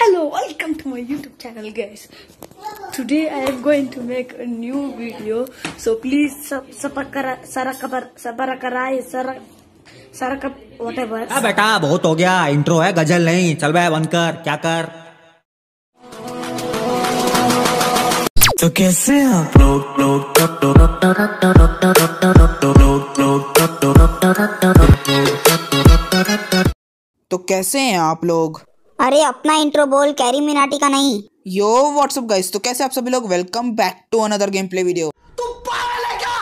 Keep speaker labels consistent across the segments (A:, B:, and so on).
A: hello welcome to my youtube channel guys today i am going to make a new video so please बेटा बहुत हो गया intro है गजल नहीं चल बे बंद कर क्या कर तो कैसे आप लोग लोग लोग तो कैसे हैं आप लोग अरे अपना इंट्रो बोल कैरी मिनाटी का नहीं यो व्हाट्सअप गाइस तो कैसे आप सभी लोग welcome back to another game play video तुम पागल है क्या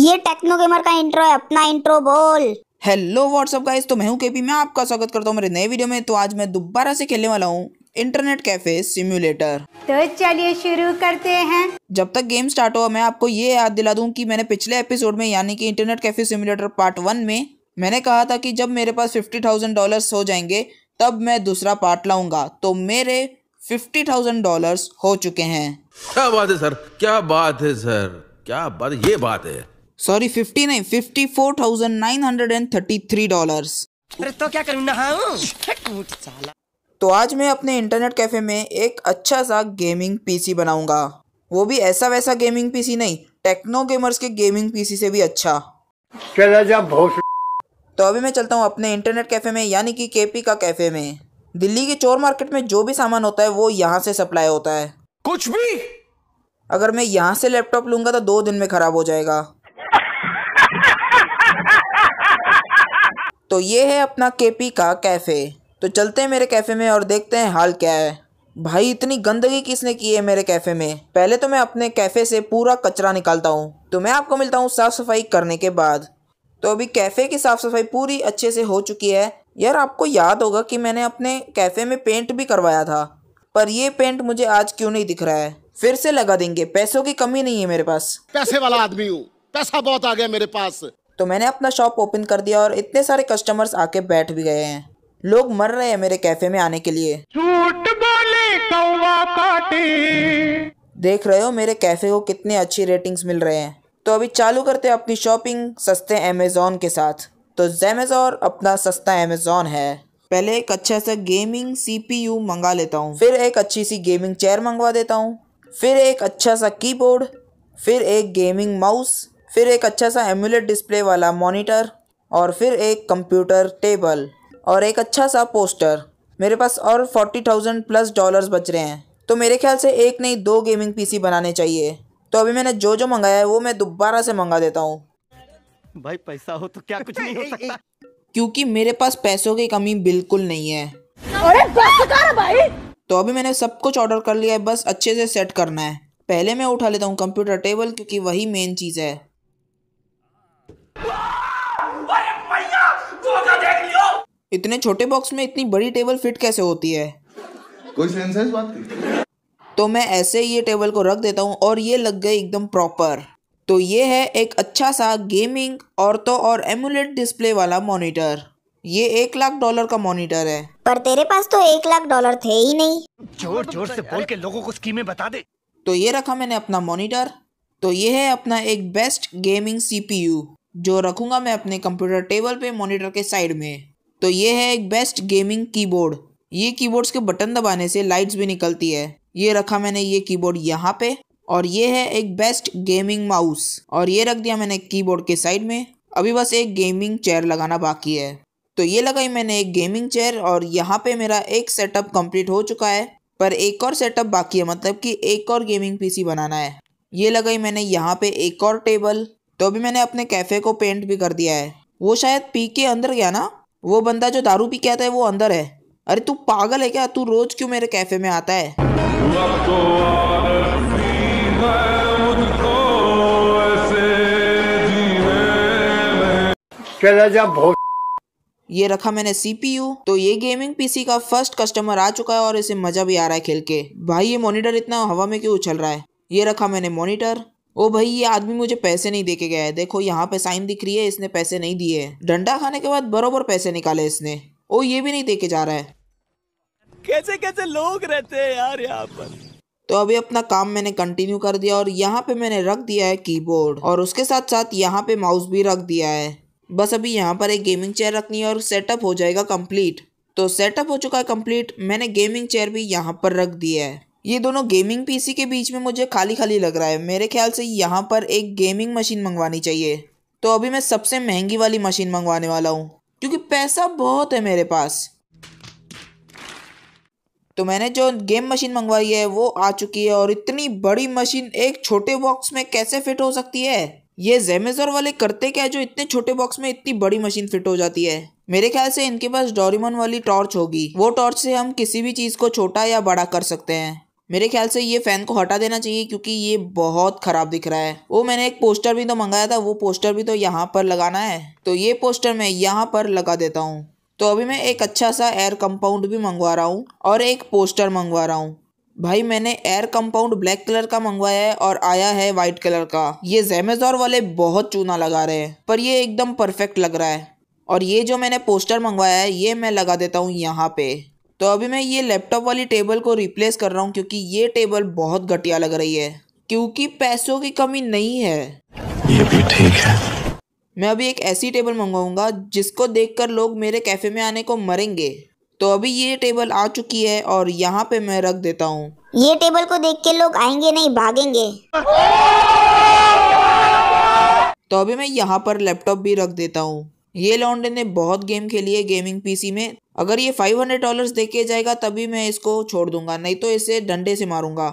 A: ये टेक्नो गेमर का इंट्रो है अपना इंट्रो बोल हेलो व्हाट्सअप गाइस तो मैं हूं केपी मैं आपका स्वागत करता हूं मेरे नए वीडियो में तो आज मैं दोबारा से खेलने वाला हूं इंटरनेट कैफे सिम्युलेटर तो चलिए शुरू करते हैं जब तक गेम स्टार्ट हुआ मैं आपको ये याद दिला दूं कि मैंने पिछले एपिसोड में यानी कि internet cafe simulator part one में मैंने कहा था कि जब मेरे पास फिफ्टी थाउजेंड डॉलर हो जाएंगे तब मैं दूसरा पार्ट लाऊंगा तो मेरे फिफ्टी थाउजेंड डॉलर हो चुके हैं क्या बात है सर क्या बात है सर क्या बात ये बात है सॉरी फिफ्टी नहीं fifty four thousand nine hundred and thirty three dollars तो क्या करूँ तो आज मैं अपने इंटरनेट कैफे में एक अच्छा सा गेमिंग पीसी बनाऊंगा वो भी ऐसा वैसा गेमिंग पीसी नहीं टेक्नो गेमर्स के गेमिंग पीसी से भी अच्छा चला जा भोसड़ी तो अभी मैं चलता हूँ अपने इंटरनेट कैफ़े में यानी कि केपी का कैफ़े में दिल्ली के चोर मार्केट में जो भी सामान होता है वो यहाँ से सप्लाई होता है कुछ भी अगर मैं यहाँ से लैपटॉप लूँगा तो दो दिन में ख़राब हो जाएगा तो ये है अपना केपी का कैफ़े तो चलते हैं मेरे कैफ़े में और देखते हैं हाल क्या है भाई इतनी गंदगी किसने की है मेरे कैफ़े में पहले तो मैं अपने कैफ़े से पूरा कचरा निकालता हूँ तो मैं आपको मिलता हूँ साफ़ सफाई करने के बाद तो अभी कैफ़े की साफ़ सफाई पूरी अच्छे से हो चुकी है यार आपको याद होगा कि मैंने अपने कैफ़े में पेंट भी करवाया था पर ये पेंट मुझे आज क्यों नहीं दिख रहा है फिर से लगा देंगे पैसों की कमी नहीं है मेरे पास पैसे वाला आदमी हूँ पैसा बहुत आ गया मेरे पास तो मैंने अपना शॉप ओपन कर दिया और इतने सारे कस्टमर्स आके बैठ भी गए हैं लोग मर रहे हैं मेरे कैफे में आने के लिए झूठ बोले कौवा काटे देख रहे हो मेरे कैफे को कितने अच्छी रेटिंग्स मिल रहे हैं तो अभी चालू करते हैं अपनी शॉपिंग सस्ते अमेज़ोन के साथ तो जेमेज़ोर अपना सस्ता अमेज़ोन है पहले एक अच्छा सा गेमिंग सीपीयू मंगा लेता हूँ फिर एक अच्छी सी गेमिंग चेयर मंगवा देता हूँ फिर एक अच्छा सा कीबोर्ड फिर एक गेमिंग माउस फिर एक अच्छा सा एमुलेट डिस्प्ले वाला मॉनिटर और फिर एक कंप्यूटर टेबल और एक अच्छा सा पोस्टर मेरे पास और फोर्टी थाउजेंड प्लस डॉलर्स बच रहे हैं तो मेरे ख्याल से एक नहीं दो गेमिंग पीसी बनाने चाहिए तो अभी मैंने जो जो मंगाया है वो मैं दोबारा से मंगा देता हूँ भाई पैसा हो तो क्या कुछ नहीं हो सकता क्योंकि मेरे पास पैसों की कमी बिल्कुल नहीं है अरे भाई तो अभी मैंने सब कुछ ऑर्डर कर लिया है बस अच्छे से सेट करना है पहले मैं उठा लेता हूँ कंप्यूटर टेबल क्योंकि वही मेन चीज़ है इतने छोटे बॉक्स में इतनी बड़ी टेबल फिट कैसे होती है कोई सेंस है इस बात की तो मैं ऐसे ये टेबल को रख देता हूँ और ये लग गई एकदम प्रॉपर तो ये है एक अच्छा सा गेमिंग औरतों और एमुलेट डिस्प्ले वाला मॉनिटर ये एक लाख डॉलर का मॉनिटर है पर तेरे पास तो एक लाख डॉलर थे ही नहीं जोर जोर से बोल के लोगों को स्कीमें बता दे तो ये रखा मैंने अपना मॉनिटर तो ये है अपना एक बेस्ट गेमिंग सीपीयू जो रखूंगा मैं अपने कंप्यूटर टेबल पे मॉनिटर के साइड में तो ये है एक बेस्ट गेमिंग कीबोर्ड ये कीबोर्ड्स के बटन दबाने से लाइट्स भी निकलती है ये रखा मैंने ये कीबोर्ड यहाँ पे और ये है एक बेस्ट गेमिंग माउस और ये रख दिया मैंने कीबोर्ड के साइड में अभी बस एक गेमिंग चेयर लगाना बाकी है तो ये लगाई मैंने एक गेमिंग चेयर और यहाँ पे मेरा एक सेटअप कंप्लीट हो चुका है पर एक और सेटअप बाकी है मतलब कि एक और गेमिंग पीसी बनाना है ये लगाई मैंने यहाँ पे एक और टेबल तो अभी मैंने अपने कैफ़े को पेंट भी कर दिया है वो शायद पी के अंदर गया ना वो बंदा जो दारू पी के आता है वो अंदर है अरे तू पागल है क्या तू रोज़ क्यों मेरे कैफ़े में आता है ये रखा मैंने सीपीयू तो ये गेमिंग पीसी का फर्स्ट कस्टमर आ चुका है और इसे मजा भी आ रहा है खेल के भाई ये मॉनिटर इतना हवा में क्यों उछल रहा है ये रखा मैंने मॉनिटर ओ भाई ये आदमी मुझे पैसे नहीं देके गया है देखो यहाँ पे साइन दिख रही है इसने पैसे नहीं दिए डंडा खाने के बाद बरोबर पैसे निकाले इसने ओ ये भी नहीं देके जा रहा है कैसे कैसे लोग रहते हैं यार यहाँ पर तो अभी अपना काम मैंने कंटिन्यू कर दिया और यहाँ पे मैंने रख दिया है कीबोर्ड और उसके साथ साथ यहाँ पे माउस भी रख दिया है बस अभी यहाँ पर एक गेमिंग चेयर रखनी है और सेटअप हो जाएगा कंप्लीट तो सेटअप हो चुका है कंप्लीट मैंने गेमिंग चेयर भी यहाँ पर रख दिया है ये दोनों गेमिंग पीसी के बीच में मुझे खाली खाली लग रहा है मेरे ख्याल से यहाँ पर एक गेमिंग मशीन मंगवानी चाहिए तो अभी मैं सबसे महंगी वाली मशीन मंगवाने वाला हूँ क्योंकि पैसा बहुत है मेरे पास तो मैंने जो गेम मशीन मंगवाई है वो आ चुकी है और इतनी बड़ी मशीन एक छोटे बॉक्स में कैसे फिट हो सकती है ये जेमेजोर वाले करते क्या जो इतने छोटे बॉक्स में इतनी बड़ी मशीन फिट हो जाती है मेरे ख्याल से इनके पास डोरीमोन वाली टॉर्च होगी वो टॉर्च से हम किसी भी चीज़ को छोटा या बड़ा कर सकते हैं मेरे ख्याल से ये फ़ैन को हटा देना चाहिए क्योंकि ये बहुत ख़राब दिख रहा है वो मैंने एक पोस्टर भी तो मंगाया था वो पोस्टर भी तो यहाँ पर लगाना है तो ये पोस्टर मैं यहाँ पर लगा देता हूँ तो अभी मैं एक अच्छा सा एयर कंपाउंड भी मंगवा रहा हूँ और एक पोस्टर मंगवा रहा हूँ भाई मैंने एयर कंपाउंड ब्लैक कलर का मंगवाया है और आया है वाइट कलर का ये जेमेजोर वाले बहुत चूना लगा रहे हैं पर ये एकदम परफेक्ट लग रहा है और ये जो मैंने पोस्टर मंगवाया है ये मैं लगा देता हूँ यहाँ पे तो अभी मैं ये लैपटॉप वाली टेबल को रिप्लेस कर रहा हूँ क्योंकि ये टेबल बहुत घटिया लग रही है क्योंकि पैसों की कमी नहीं है ये भी ठीक है मैं अभी एक ऐसी टेबल मंगवाऊंगा जिसको देखकर लोग मेरे कैफ़े में आने को मरेंगे तो अभी ये टेबल आ चुकी है और यहाँ पे मैं रख देता हूँ ये टेबल को देख के लोग आएंगे नहीं भागेंगे तो अभी मैं यहाँ पर लैपटॉप भी रख देता हूँ ये लॉन्डे ने बहुत गेम खेली है गेमिंग पीसी में अगर ये फाइव हंड्रेड डॉलर देके जाएगा तभी मैं इसको छोड़ दूंगा नहीं तो इसे डंडे से मारूंगा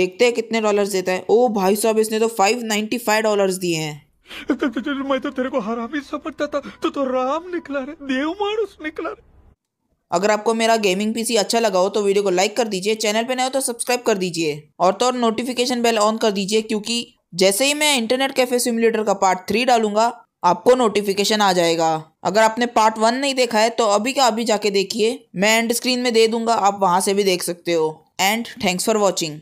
A: देखते हैं कितने डॉलर्स देता है ओ भाई साहब इसने तो फाइव नाइन्टी फाइव डॉलर्स दिए हैं मैं तो तेरे को हरामी समझता था तू तो राम निकला रे देव मानुस निकला रे अगर आपको मेरा गेमिंग पीसी अच्छा लगा हो तो वीडियो को लाइक कर दीजिए चैनल पे नए हो तो सब्सक्राइब कर दीजिए और तो और नोटिफिकेशन बेल ऑन कर दीजिए क्योंकि जैसे ही मैं इंटरनेट कैफे सिमुलेटर का पार्ट थ्री डालूंगा आपको नोटिफिकेशन आ जाएगा अगर आपने पार्ट वन नहीं देखा है तो अभी का अभी जाके देखिए मैं एंड स्क्रीन में दे दूंगा आप वहां से भी देख सकते हो एंड थैंक्स फॉर वॉचिंग